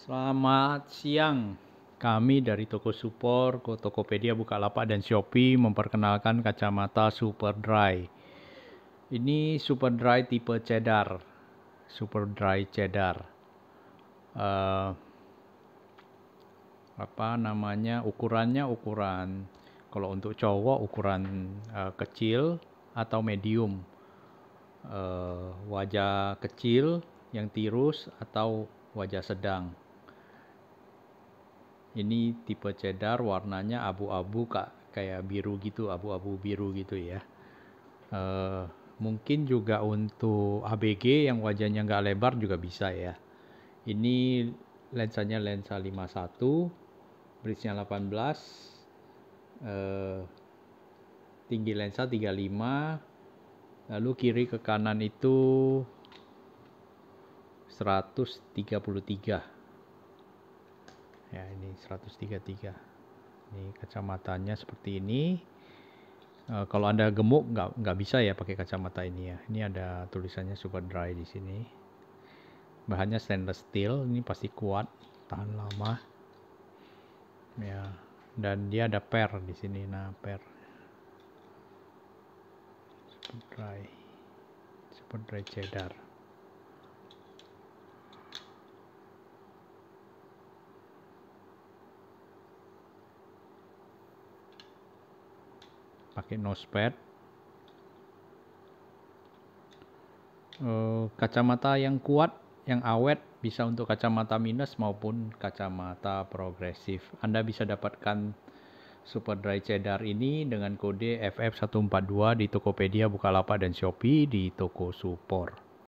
Selamat siang. Kami dari Toko Supor, Tokopedia, Bukalapak, dan Shopee memperkenalkan kacamata Super Dry. Ini Super Dry tipe cedar. Super Dry cedar. Uh, eh, apa namanya? Ukurannya ukuran kalau untuk cowok ukuran uh, kecil atau medium. Uh, wajah kecil yang tirus atau wajah sedang ini tipe cedar warnanya abu-abu kak kayak biru gitu abu-abu biru gitu ya uh, mungkin juga untuk ABG yang wajahnya nggak lebar juga bisa ya ini lensanya lensa 51 bridge-nya 18 uh, eh, tinggi lensa 35 lalu kiri ke kanan itu 133 ya ini 133 ini kacamatanya seperti ini e, kalau anda gemuk nggak nggak bisa ya pakai kacamata ini ya ini ada tulisannya super dry di sini bahannya stainless steel ini pasti kuat tahan lama ya dan dia ada per di sini nah per super dry super dry cheddar pakai nosepad eh, kacamata yang kuat yang awet bisa untuk kacamata minus maupun kacamata progresif Anda bisa dapatkan Super Dry Cheddar ini dengan kode FF142 di Tokopedia, Bukalapak, dan Shopee di toko support